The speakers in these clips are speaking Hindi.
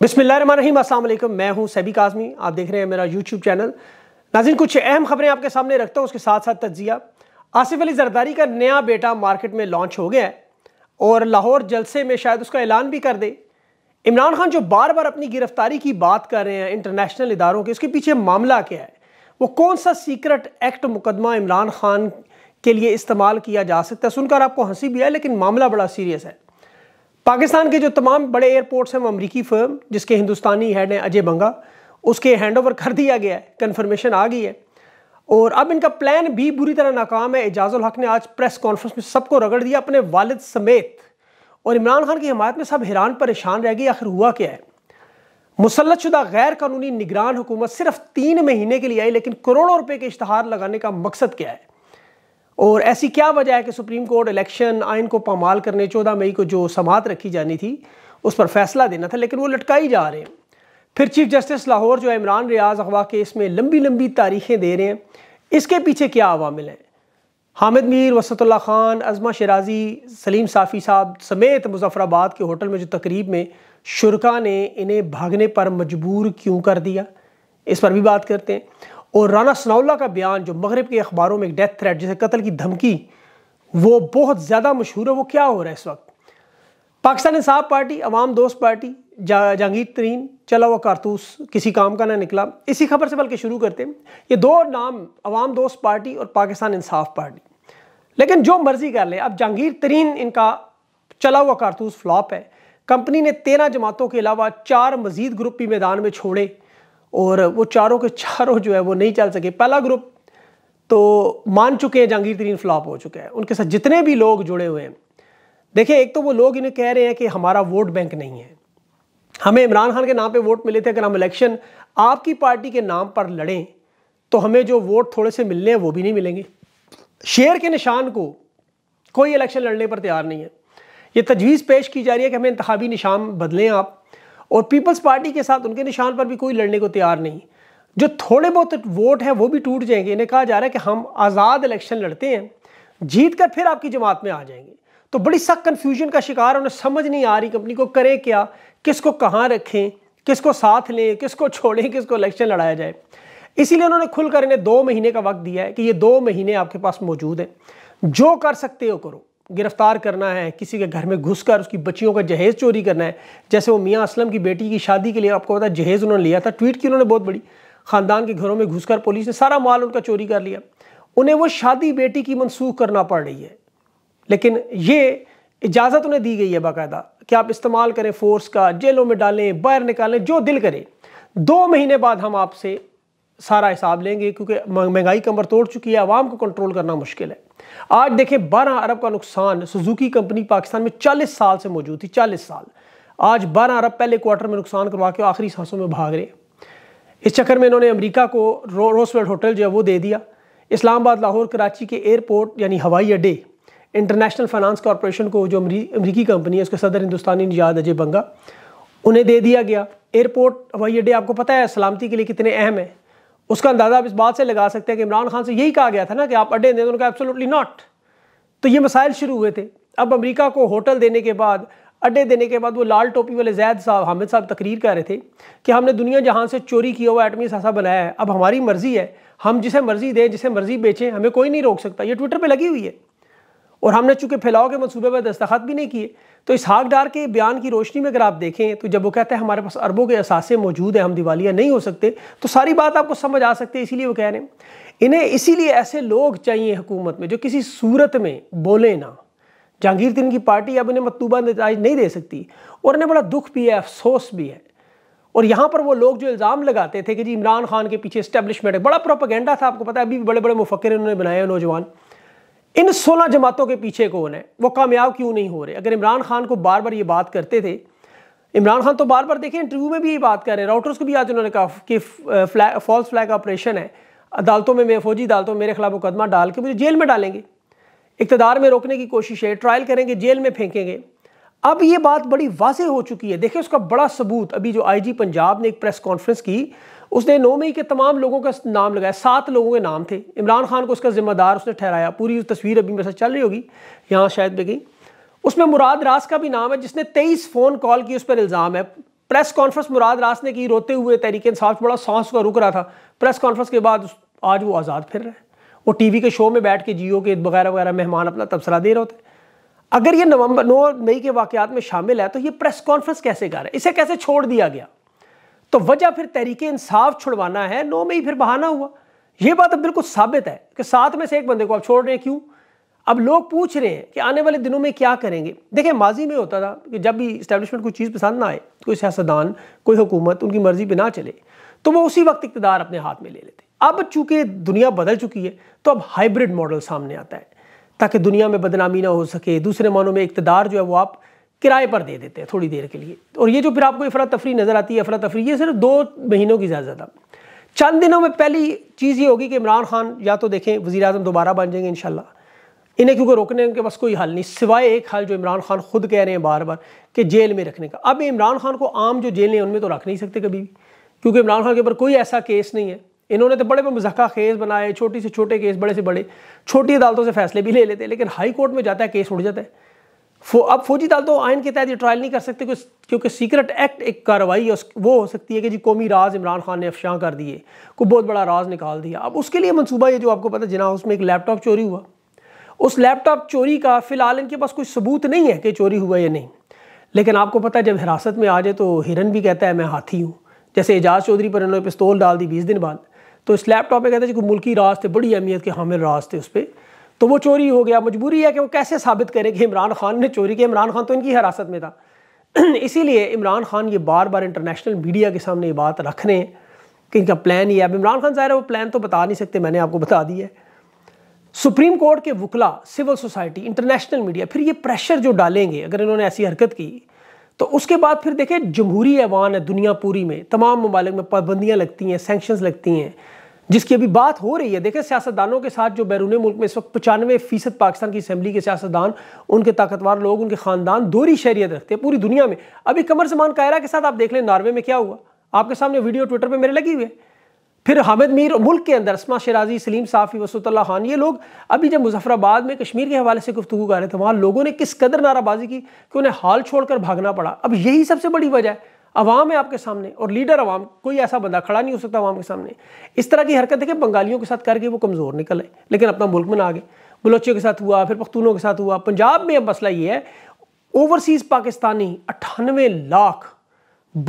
बिस्मिल्लाम मैं हूं सैबी काजमी आप देख रहे हैं मेरा यूट्यूब चैनल नाजिन कुछ अहम खबरें आपके सामने रखता हूं उसके साथ साथ तजिया आसिफ अली जरदारी का नया बेटा मार्केट में लॉन्च हो गया है और लाहौर जलसे में शायद उसका ऐलान भी कर दे इमरान खान जो बार बार अपनी गिरफ्तारी की बात कर रहे हैं इंटरनेशनल इदारों के उसके पीछे मामला क्या है वो कौन सा सीक्रेट एक्ट मुकदमा इमरान खान के लिए इस्तेमाल किया जा सकता है सुनकर आपको हंसी भी है लेकिन मामला बड़ा सीरियस है पाकिस्तान के जो तमाम बड़े एयरपोर्ट्स हैं वो अमरीकी फर्म जिसके हिंदुस्तानी हेड हैं अजय बंगा उसके हैंडओवर कर दिया गया है कन्फर्मेशन आ गई है और अब इनका प्लान भी बुरी तरह नाकाम है एजाजुल हक ने आज प्रेस कॉन्फ्रेंस में सबको रगड़ दिया अपने वालिद समेत और इमरान खान की हमायत में सब हैरान परेशान रह गए आखिर हुआ क्या है मुसलत शुदा गैर कानूनी निगरान हुकूमत सिर्फ तीन महीने के लिए आई लेकिन करोड़ों रुपए के इश्तहार लगाने का मकसद क्या है और ऐसी क्या वजह है कि सुप्रीम कोर्ट इलेक्शन आइन को पामाल करने चौदह मई को जो समात रखी जानी थी उस पर फैसला देना था लेकिन वो लटकाई जा रहे हैं फिर चीफ जस्टिस लाहौर जो इमरान रियाज अखवा के इसमें लंबी लंबी तारीखें दे रहे हैं इसके पीछे क्या अवामिल हैं हामिद मीर वसतुल्ला खान अजमा शराजी सलीम साफ़ी साहब समेत मुजफ़राबाद के होटल में जो तकरीब में शुरा ने इन्हें भागने पर मजबूर क्यों कर दिया इस पर भी बात करते हैं और राना सनाउल्ला का बयान जो मगरब के अखबारों में एक डेथ थ्रेट जैसे कत्ल की धमकी वो बहुत ज़्यादा मशहूर है वो क्या हो रहा है इस वक्त पाकिस्तान इंसाफ पार्टी अवाम दोस्त पार्टी जा जहांगीर तरीन चला हुआ कारतूस किसी काम का ना निकला इसी खबर से बल्कि शुरू करते हैं ये दो नाम अवाम दोस्त पार्टी और पाकिस्तान इंसाफ पार्टी लेकिन जो मर्ज़ी कर ले अब जहांगीर तरीन इनका चला हुआ कारतूस फ्लॉप है कंपनी ने तेरह जमातों के अलावा चार मजीद ग्रुप भी मैदान में छोड़े और वो चारों के चारों जो है वो नहीं चल सके पहला ग्रुप तो मान चुके हैं जहांगीर तरीन फ्लॉप हो चुका है उनके साथ जितने भी लोग जुड़े हुए हैं देखिए एक तो वो लोग इन्हें कह रहे हैं कि हमारा वोट बैंक नहीं है हमें इमरान खान के नाम पे वोट मिले थे अगर हम इलेक्शन आपकी पार्टी के नाम पर लड़ें तो हमें जो वोट थोड़े से मिलने हैं वो भी नहीं मिलेंगे शेर के निशान को कोई इलेक्शन लड़ने पर तैयार नहीं है ये तजवीज़ पेश की जा रही है कि हमें इंतबी निशान बदलें आप और पीपल्स पार्टी के साथ उनके निशान पर भी कोई लड़ने को तैयार नहीं जो थोड़े बहुत वोट हैं वो भी टूट जाएंगे इन्हें कहा जा रहा है कि हम आज़ाद इलेक्शन लड़ते हैं जीत कर फिर आपकी जमात में आ जाएंगे तो बड़ी सख्त कन्फ्यूजन का शिकार उन्हें समझ नहीं आ रही कंपनी को करें क्या किसको कहाँ रखें किसको साथ लें किसको छोड़ें किसको इलेक्शन लड़ाया जाए इसीलिए उन्होंने खुलकर इन्हें दो महीने का वक्त दिया है कि ये दो महीने आपके पास मौजूद हैं जो कर सकते हो करो गिरफ्तार करना है किसी के घर में घुसकर उसकी बच्चियों का जहेज़ चोरी करना है जैसे वो मियाँ असलम की बेटी की शादी के लिए आपको पता है जहेज़ उन्होंने लिया था ट्वीट की उन्होंने बहुत बड़ी ख़ानदान के घरों में घुसकर पुलिस ने सारा माल उनका चोरी कर लिया उन्हें वो शादी बेटी की मनसूख करना पड़ रही है लेकिन ये इजाज़त उन्हें दी गई है बाकायदा कि आप इस्तेमाल करें फोर्स का जेलों में डालें बाहर निकालें जो दिल करें दो महीने बाद हम आपसे सारा हिसाब लेंगे क्योंकि महंगाई कमर तोड़ चुकी है आवाम को कंट्रोल करना मुश्किल है आज देखें 12 अरब का नुकसान सुजुकी कंपनी पाकिस्तान में 40 साल से मौजूद थी 40 साल आज 12 अरब पहले क्वार्टर में नुकसान करवा के आखिरी सांसों में भाग रहे इस चक्कर में इन्होंने अमेरिका को रो, रोसवेल्ट होटल जो है वो दे दिया इस्लामाबाद लाहौर कराची के एयरपोर्ट यानी हवाई अड्डे इंटरनेशनल फाइनेंस कॉरपोरेशन को जो अमरीकी कंपनी है उसके सदर हिंदुस्तानी निजाद अजय बंगा उन्हें दे दिया गया एयरपोर्ट हवाई अड्डे आपको पता है सलामती के लिए कितने अहम है उसका अंदाज़ा आप इस बात से लगा सकते हैं कि इमरान खान से यही कहा गया था ना कि आप अड्डे दें उनका एब्सोलूटली नॉट तो ये मसाइल शुरू हुए थे अब अमेरिका को होटल देने के बाद अड्डे देने के बाद वो लाल टोपी वाले जैद साहब हामिद साहब तकरीर कर रहे थे कि हमने दुनिया जहाँ से चोरी किया हुआ एटमी सासा बनाया है अब हमारी मर्ज़ी है हम जिसे मर्ज़ी दें जिसे मर्ज़ी बेचें हमें कोई नहीं रोक सकता ये ट्विटर पर लगी हुई है और हमने चूँकि फैलाओ के मनसूबे पर दस्तखत भी नहीं किए तो इसहाक डार के बयान की रोशनी में अगर आप देखें तो जब वो कहते हैं हमारे पास अरबों के असासे मौजूद हैं हम दिवालिया नहीं हो सकते तो सारी बात आपको समझ आ सकती है इसीलिए वो कह रहे हैं इन्हें इसीलिए ऐसे लोग चाहिए हुकूमत में जो किसी सूरत में बोले ना जहांगीर तीन की पार्टी अब इन्हें मतलूबा नतज नहीं दे सकती और इन्हें बड़ा दुख भी है अफसोस भी है और यहाँ पर वो लोग जो इल्ज़ाम लगाते थे कि जी इमरान खान के पीछे इस्टेब्लिशमेंट है बड़ा प्रोपागेंडा था आपको पता है अभी भी बड़े बड़े मुफक्र उन्होंने बनाए नौजवान इन 16 जमातों के पीछे कौन है वो कामयाब क्यों नहीं हो रहे अगर इमरान खान को बार बार ये बात करते थे इमरान खान तो बार बार देखें इंटरव्यू में भी ये बात कर रहे हैं राउटर्स को भी आज उन्होंने कहा कि फॉल्स फ्लैग ऑपरेशन है अदालतों में मैं फौजी अदालतों में मेरे खिलाफ मुकदमा डाल के मुझे जेल में डालेंगे इकतदार में रोकने की कोशिश है ट्रायल करेंगे जेल में फेंकेंगे अब ये बात बड़ी वाजे हो चुकी है देखिए उसका बड़ा सबूत अभी जो आईजी पंजाब ने एक प्रेस कॉन्फ्रेंस की उसने नौ मई के तमाम लोगों का नाम लगाया सात लोगों के नाम थे इमरान खान को उसका जिम्मेदार उसने ठहराया पूरी तस्वीर अभी मेरे साथ चल रही होगी यहाँ शायद भी गई उसमें मुराद रास का भी नाम है जिसने तेईस फ़ोन कॉल की उस पर इल्ज़ाम है प्रेस कॉन्फ्रेंस मुराद रास ने की रोते हुए तहरीक इंसाफ बड़ा सांस का रुक रहा था प्रेस कॉन्फ्रेंस के बाद आज वो आज़ाद फिर रहे हैं वो टी के शो में बैठ के जियो के वगैरह वगैरह मेहमान अपना तबसरा दे रहे होते अगर ये नवंबर नौ मई के वाक़ात में शामिल है तो ये प्रेस कॉन्फ्रेंस कैसे कर रहा है इसे कैसे छोड़ दिया गया तो वजह फिर तहरीक इंसाफ छुड़वाना है नो में ही फिर बहाना हुआ यह बात अब बिल्कुल साबित है कि सात में से एक बंदे को आप छोड़ रहे हैं क्यों अब लोग पूछ रहे हैं कि आने वाले दिनों में क्या करेंगे देखिए माजी में होता था कि जब भी इस्टेब्लिशमेंट कोई चीज़ पसंद ना आए कोई सियासतदान कोई हुकूमत उनकी मर्ज़ी पर ना चले तो वो उसी वक्त इकतदार अपने हाथ में ले लेते अब चूंकि दुनिया बदल चुकी है तो अब हाइब्रिड मॉडल सामने आता है ताकि दुनिया में बदनामी ना हो सके दूसरे मानों में इकतदार जो है वो आप किराए पर दे देते हैं थोड़ी देर के लिए और ये जो फिर आपको अफरा तफरी नज़र आती है अफरा तफरी ये सिर्फ दो महीनों की ज़्यादा ज़्यादा चंद दिनों में पहली चीज़ ये होगी कि इमरान खान या तो देखें वजी अजम दोबारा बन जाएंगे इन इन्हें क्योंकि रोकने के पास कोई हल नहीं सिवाय एक हल जो इमरान खान खुद कह रहे हैं बार बार कि जेल में रखने का अब इमरान खान को आम जो जेल हैं उनमें तो रख नहीं सकते कभी भी क्योंकि इमरान खान के ऊपर कोई ऐसा केस नहीं है इन्होंने तो बड़े मजाक केस बनाए छोटी से छोटे केस बड़े से बड़े छोटी अदालतों से फैसले भी ले लेते हैं लेकिन हाई कोर्ट में जाता है केस उड़ जाता है फो, अब फौजी दल तो आयन के तहत ये ट्रायल नहीं कर सकते क्योंकि सीक्रेट एक्ट एक कार्रवाई वो हो सकती है कि जी कौमी राज इमरान खान ने अफशा कर दिए को बहुत बड़ा राज निकाल दिया अब उसके लिए मनसूबा ये जो आपको पता जना उसमें एक लैपटॉप चोरी हुआ उस लैपटॉप चोरी का फ़िलहाल इनके पास कोई सबूत नहीं है कि चोरी हुआ या नहीं लेकिन आपको पता है जब हिरासत में आ जाए तो हिरन भी कहता है मैं हाथी हूँ जैसे एजाज चौधरी पर इन्होंने पिस्तौल डाल दी बीस दिन बाद तो इस लैपटॉप पर कहता है जो मुल्की राज थे बड़ी अहमियत के हामिल राज थे उस पर तो वो चोरी हो गया मजबूरी है कि वो कैसे साबित करे कि इमरान खान ने चोरी की इमरान खान तो इनकी हिरासत में था इसीलिए इमरान खान ये बार बार इंटरनेशनल मीडिया के सामने ये बात रख रहे हैं कि इनका प्लान ये अब इमरान खान ज़ाहिर है वो प्लान तो बता नहीं सकते मैंने आपको बता दिया है सुप्रीम कोर्ट के वकला सिविल सोसाइटी इंटरनेशनल मीडिया फिर ये प्रेशर जो डालेंगे अगर इन्होंने ऐसी हरकत की तो उसके बाद फिर देखें जमहूरी ऐवान है दुनिया पूरी में तमाम ममालिक में पाबंदियाँ लगती हैं सेंक्शन लगती हैं जिसकी अभी बात हो रही है देखें सियासतदानों के साथ जो बैरून मुल्क में इस वक्त पचानवे फीसद पाकिस्तान की असम्बली के सियासतदान उनके ताकतवर लोग उनके खानदान दोहरी शहरीत रखते हैं पूरी दुनिया में अभी कमर समान कायरा के साथ आप देख लें नॉर्वे में क्या हुआ आपके सामने वीडियो ट्विटर पर मेरे लगी हुई है फिर हामिद मीर मुल्क के अंदर असमा शराजी सलीम साफ़ी वसतल्ला खान ये लोग अभी जब मुजफ्फराबाद में कश्मीर के हवाले से गुफ्तु कर रहे थे वहाँ लोगों ने किस कदर नाराबाजी की कि उन्हें हाल छोड़कर भागना पड़ा अब यही सबसे बड़ी वजह है आवाम है आपके सामने और लीडर अवाम कोई ऐसा बंदा खड़ा नहीं हो सकता आवाम के सामने इस तरह की हरकत देखें बंगालियों के साथ करके वो कमज़ोर निकले लेकिन अपना मुल्क में ना आगे गए बलोचियों के साथ हुआ फिर पख्तूनों के साथ हुआ पंजाब में अब मसला ये है ओवरसीज़ पाकिस्तानी अट्ठानवे लाख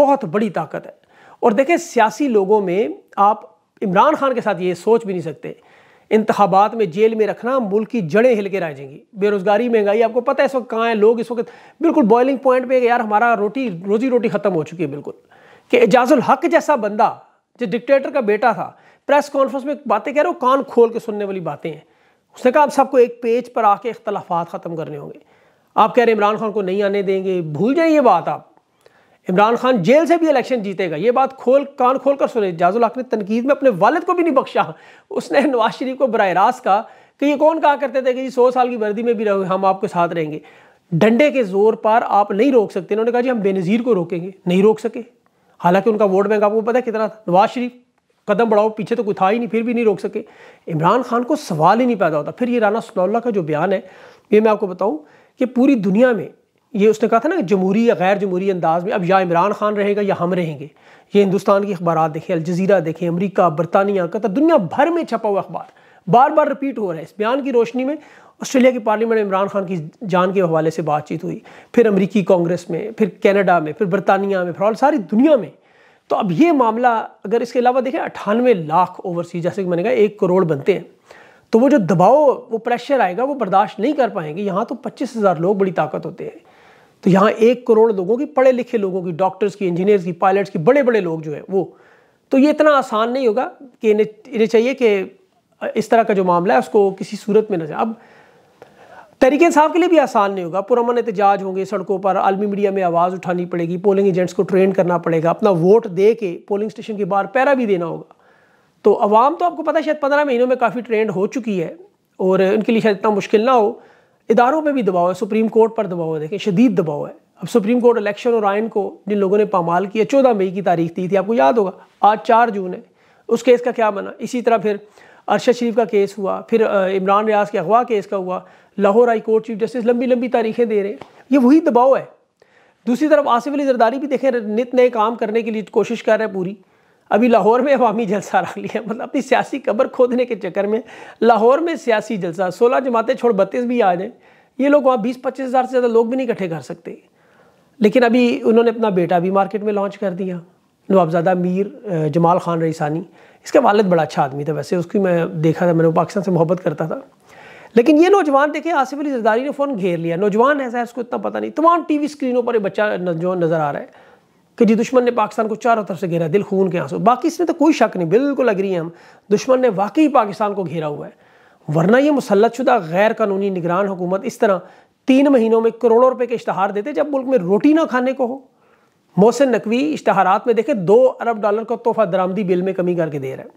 बहुत बड़ी ताकत है और देखें सियासी लोगों में आप इमरान खान के साथ ये सोच भी नहीं सकते इंतबात में जेल में रखना मुल्क की जड़ें हिल के रह जाएंगी बेरोज़गारी महंगाई आपको पता है इस वक्त कहाँ है लोग इस वक्त बिल्कुल बॉइलिंग पॉइंट पर यार हमारा रोटी रोजी रोटी ख़त्म हो चुकी है बिल्कुल कि एजाजुल हक जैसा बंदा जो डिक्टेटर का बेटा था प्रेस कॉन्फ्रेंस में बातें कह रहे हो कान खोल के सुनने वाली बातें हैं उसने कहा आप सबको एक पेज पर आके इख्तलाफात ख़त्म करने होंगे आप कह रहे इमरान खान को नहीं आने देंगे भूल जाए ये बात आप इमरान खान जेल से भी इलेक्शन जीतेगा ये बात खोल कान खोल कर सुने जाजुल हक ने तनकीद में अपने वालद को भी नहीं बख्शा उसने नवाज शरीफ को बरह रास्त कहा कि ये कौन कहा करते थे कि जी सौ साल की वर्दी में भी हम आपके साथ रहेंगे डंडे के जोर पर आप नहीं रोक सकते उन्होंने कहा जी हम बेनज़ीर को रोकेंगे नहीं रोक सके हालांकि उनका वोट बैंक आपको पता है कितना था नवाज शरीफ कदम बढ़ाओ पीछे तो कोई था ही नहीं फिर भी नहीं रोक सके इमरान खान को सवाल ही नहीं पैदा होता फिर ये राना सनौल्ला का जो बयान है ये मैं आपको बताऊँ कि पूरी दुनिया में ये उसने कहा था ना जमहूरी या गैर जमहूरी अंदाज में अब या इमरान खान रहेगा या हम रहेंगे ये हिंदुस्तान की अखबार देखें अलज़ीरा देखें अमरीका बरतानिया कतर दुनिया भर में छपा हुआ अखबार बार बार रिपीट हो रहा है इस बयान की रोशनी में ऑस्ट्रेलिया की पार्लियामेंट में इमरान खान की जान के हवाले से बातचीत हुई फिर अमरीकी कांग्रेस में फिर कैनेडा में फिर बरतानिया में फिर और सारी दुनिया में तो अब ये मामला अगर इसके अलावा देखें अठानवे लाख ओवरसीज जैसे कि मैंने कहा एक करोड़ बनते हैं तो वो जो दबाव वो प्रेशर आएगा वो बर्दाश्त नहीं कर पाएंगे यहाँ तो पच्चीस हज़ार लोग बड़ी ताकत होते हैं तो यहाँ एक करोड़ लोगों की पढ़े लिखे लोगों की डॉक्टर्स की इंजीनियर्स की पायलट्स की बड़े बड़े लोग जो हैं वो तो ये इतना आसान नहीं होगा कि इन्हें इन्हें चाहिए कि इस तरह का जो मामला है उसको किसी सूरत में न जाए अब तरीके साहब के लिए भी आसान नहीं होगा पुरमन एहतजाज होंगे सड़कों पर आलमी मीडिया में आवाज़ उठानी पड़ेगी पोलिंग एजेंट्स को ट्रेन करना पड़ेगा अपना वोट दे के पोलिंग स्टेशन के बाहर पैरा भी देना होगा तो आवाम तो आपको पता है शायद पंद्रह महीनों में काफ़ी ट्रेंड हो चुकी है और उनके लिए शायद इतना मुश्किल ना हो इदारों पर भी दबाव है सुप्रीम कोर्ट पर दबाव है देखें शदीद दबाव है अब सुप्रीम कोर्ट इलेक्शन और आयन को जिन लोगों ने पामाल किया चौदह मई की तारीख दी थी आपको याद होगा आज चार जून है उस केस का क्या बना इसी तरह फिर अरशद शरीफ का केस हुआ फिर इमरान रियाज के अगवा केस का हुआ Lahore high court chief justice लंबी लंबी तारीखें दे रहे हैं ये वही दबाव है दूसरी तरफ आसिफ अली जरदारी भी देखें नित नए काम करने के लिए कोशिश कर रहे हैं पूरी अभी लाहौर में अवामी जलसा रख लिया मतलब अपनी सियासी कबर खोदने के चक्कर में लाहौर में सियासी जलसा सोलह जमातें छोड़ बत्तीस भी आ जाएँ ये लोग वहाँ बीस पच्चीस हज़ार से ज़्यादा लोग भी नहीं इकट्ठे कर सकते लेकिन अभी उन्होंने अपना बेटा भी मार्केट में लॉन्च कर दिया नवाबजादा मीर जमाल खान रईसानी इसका वालद बड़ा अच्छा आदमी था वैसे उसकी मैं देखा था मैंने पाकिस्तान से मोहब्बत करता था लेकिन ये नौजवान देखे आसिफ अली जरदारी ने फ़ोन घेर लिया नौजवान है शायद उसको इतना पता नहीं तमाम टी वी स्क्रीनों पर बच्चा जो नज़र आ रहा है कि जी दुश्मन ने पाकिस्तान को चारों तरफ से घेरा दिल खून के आंसू बाकी इसमें तो कोई शक नहीं बिल्कुल अग्री हैं हम दुश्मन ने वाकई पाकिस्तान को घेरा हुआ है वरना मुसलत मुसलतशुदा गैर कानूनी निगरान हुकूमत इस तरह तीन महीनों में करोड़ों रुपए के इश्तहार देते जब मुल्क में रोटी ना खाने को हो मोहसिन नकवी इश्तहारात में देखे दो अरब डॉलर का तोहफा दरामदी बिल में कमी करके दे रहा है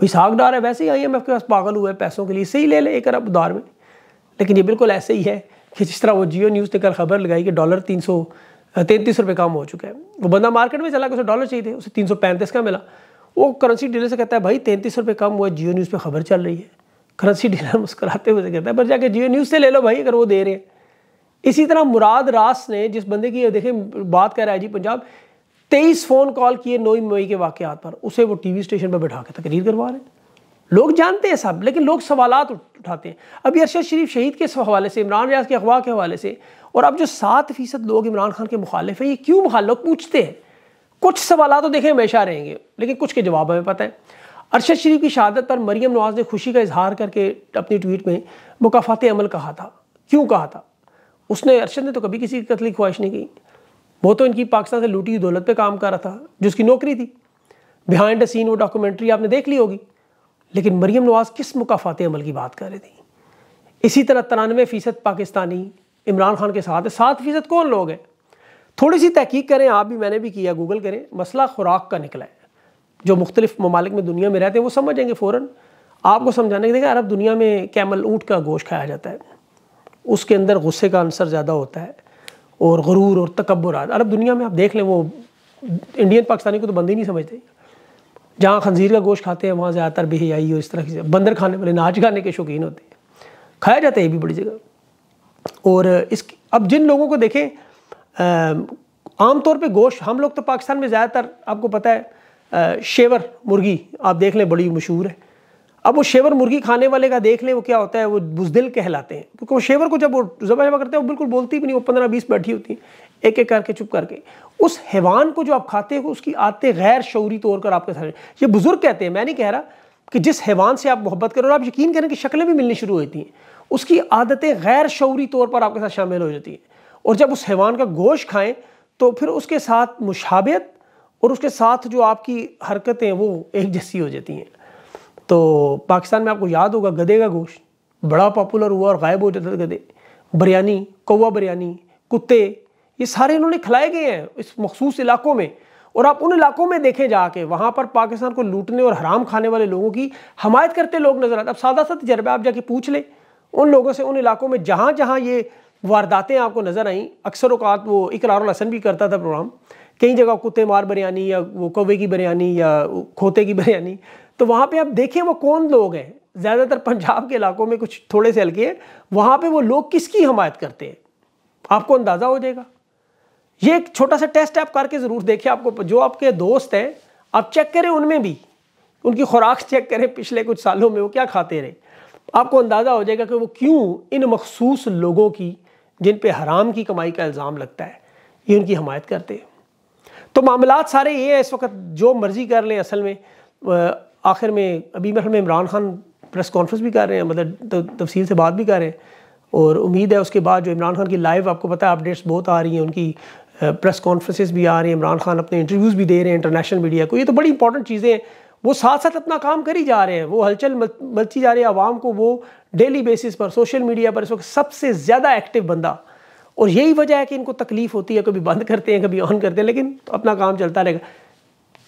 भाई साग डार है वैसे ही आई एम एफ के पास पागल हुआ है पैसों के लिए सही ले ले एक अरब उधार में लेकिन ये बिल्कुल ऐसे ही है कि जिस तरह वो जियो न्यूज़ ने कल खबर लगाई कि डॉलर तीन सौ तैंतीस रुपये कम हो चुका है वो बंदा मार्केट में चला गया उसे डॉलर चाहिए थे उसे तीन सौ पैंतीस का मिला वो करेंसी डीलर से कहता है भाई तैंतीस रुपये कम हुआ जियो न्यूज़ पर खबर चल रही है करेंसी डीलर मुस्कराते हुए कहता है पर जाके जियो न्यूज़ से ले लो भाई अगर वो दे रहे हैं इसी तरह मुराद रास ने जिस बंदे की देखें बात कर रहा है जी पंजाब तेईस फ़ोन कॉल किए नोई मई के वाक़ात पर उसे वो टी वी स्टेशन पर बैठा के तकरीर करवा रहे हैं लोग जानते हैं सब लेकिन लोग सवाल उठाते हैं अभी अरशद शरीफ शहीद के हवाले से इमरान रियाज के अखवा के हवाले से और अब जो सात फीसद लोग इमरान खान के मुखालिफ हैं ये क्यों मुखालफ पूछते हैं कुछ सवाल तो देखें हमेशा रहेंगे लेकिन कुछ के जवाब हमें पता है अरशद शरीफ की शहादत पर मरीम नवाज ने खुशी का इजहार करके अपनी ट्वीट में मुकाफात अमल कहा था क्यों कहा था उसने अरशद ने तो कभी किसी की कत्ल की ख्वाहिश नहीं की वो तो इनकी पाकिस्तान से लूटी हुई दौलत पर काम कर रहा था जिसकी नौकरी थी बिहाइंड द सीन वो डॉक्यूमेंट्री आपने देख ली होगी लेकिन मरीम नवाज किस मुकाफात अमल की बात कर रही थी इसी तरह तिरानवे फ़ीसद पाकिस्तानी इमरान खान के साथ है सात फीसद कौन लोग हैं थोड़ी सी तहकीक करें आप भी मैंने भी किया गूगल करें मसला खुराक का निकला है जो मुख्तलिफ ममालिक में दुनिया में रहते हैं वो समझेंगे फ़ौर आपको समझाने के देखा अरब दुनिया में कैमल ऊँट का गोश्त खाया जाता है उसके अंदर गुस्से का अंसर ज़्यादा होता है और गरूर और तकबर अरब दुनिया में आप देख लें वो इंडियन पाकिस्तानी को तो बंद ही नहीं समझते जहाँ खंजीर का गोश्त खाते हैं वहाँ ज़्यादातर बेहियाई और इस तरह की बंदर खाने वाले नाच गाने के शौकीन होते हैं खाया जाता है ये भी बड़ी जगह और इस अब जिन लोगों को देखें आमतौर पे गोश्त हम लोग तो पाकिस्तान में ज़्यादातर आपको पता है शेवर मुर्गी आप देख लें बड़ी मशहूर है अब वो शेवर मुर्गी खाने वाले का देख लें वो क्या होता है वो बुजदिल कहलाते हैं क्योंकि वो शेवर को जब वो जबा जबा करते हैं वो बिल्कुल बोलती भी नहीं वो पंद्रह बीस बैठी होती हैं एक एक करके चुप करके उस हैवान को जो आप खाते हो उसकी आते गैर शौरी तौर पर आपके सामने ये बुज़ुर्ग कहते हैं मैं नहीं कह रहा कि जिस हैवान से आप मोहब्बत करो और आप यकीन करें कि शक्लें भी मिलनी शुरू होती हैं उसकी आदतें गैर शौरी तौर पर आपके साथ शामिल हो जाती हैं और जब उस हैवान का गोश्त खाएं तो फिर उसके साथ मुशाबियत और उसके साथ जो आपकी हरकतें वो एक जैसी हो जाती हैं तो पाकिस्तान में आपको याद होगा गधे का गोश्त बड़ा पॉपुलर हुआ और गायब हो जाता था गधे बिरयानी कौवा बिरयानी कुत्ते ये सारे इन्होंने खिलाए गए हैं इस मखसूस इलाकों में और आप उन इलाकों में देखें जाके वहाँ पर पाकिस्तान को लूटने और हराम खाने वाले लोगों की हमायत करते लोग नजर आते अब सादा सा तजर्बा आप जाके पूछ लें उन लोगों से उन इलाकों में जहाँ जहाँ ये वारदातें आपको नज़र आईं अक्सर अवकात वो इकरार हसन भी करता था प्रोग्राम कई जगह कुत्ते मार बिरयानी या वो कौवे की बिरयानी या खोते की बिरयानी तो वहाँ पर आप देखें वो कौन लोग हैं ज़्यादातर पंजाब के इलाकों में कुछ थोड़े से हल्के हैं वहाँ पर वो लोग किसकी हमायत करते हैं आपको अंदाज़ा हो जाएगा ये एक छोटा सा टेस्ट आप करके ज़रूर देखिए आपको जो आपके दोस्त हैं आप चेक करें उनमें भी उनकी खुराक चेक करें पिछले कुछ सालों में वो क्या खाते रहे आपको अंदाज़ा हो जाएगा कि वो क्यों इन मखसूस लोगों की जिन पे हराम की कमाई का इल्ज़ाम लगता है ये उनकी हमायत करते हैं तो मामला सारे ये हैं इस वक्त जो मर्ज़ी कर लें असल में आखिर में अभी महल में इमरान खान प्रेस कॉन्फ्रेंस भी कर रहे हैं मतलब तफसील से बात भी कर रहे हैं और उम्मीद है उसके बाद जो इमरान खान की लाइव आपको पता है अपडेट्स बहुत आ रही हैं उनकी प्रेस कॉन्फ्रेंसेस भी आ रही हैं इमरान खान अपने इंटरव्यूज़ भी दे रहे हैं इंटरनेशनल मीडिया को ये तो बड़ी इंपॉर्टेंट चीज़ें हैं वो साथ साथ अपना काम कर ही जा रहे हैं वो हलचल मलची जा रही है आवाम को वो डेली बेसिस पर सोशल मीडिया पर इस वक्त सबसे ज़्यादा एक्टिव बंदा और यही वजह है कि इनको तकलीफ होती है कभी बंद करते हैं कभी ऑन करते हैं लेकिन अपना काम चलता रहेगा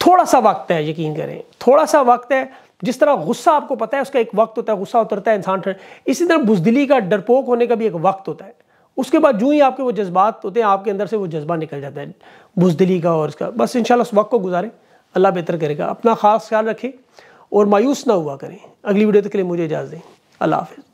थोड़ा सा वक्त है यकीन करें थोड़ा सा वक्त है जिस तरह गुस्सा आपको पता है उसका एक वक्त होता है गुस्सा उतरता है इंसान इसी तरह बुजदिली का डरपोक होने का भी एक वक्त होता है उसके बाद जूँ ही आपके वो जज्बात होते हैं आपके अंदर से वो जज्बा निकल जाता है बुजदिली का और उसका बस इनशाला उस वक्त को गुजारें अल्लाह बेहतर करेगा अपना ख़ास ख्याल रखें और मायूस ना हुआ करें अगली वीडियो तक के लिए मुझे इजाज़ दें अल्लाह हाफिज़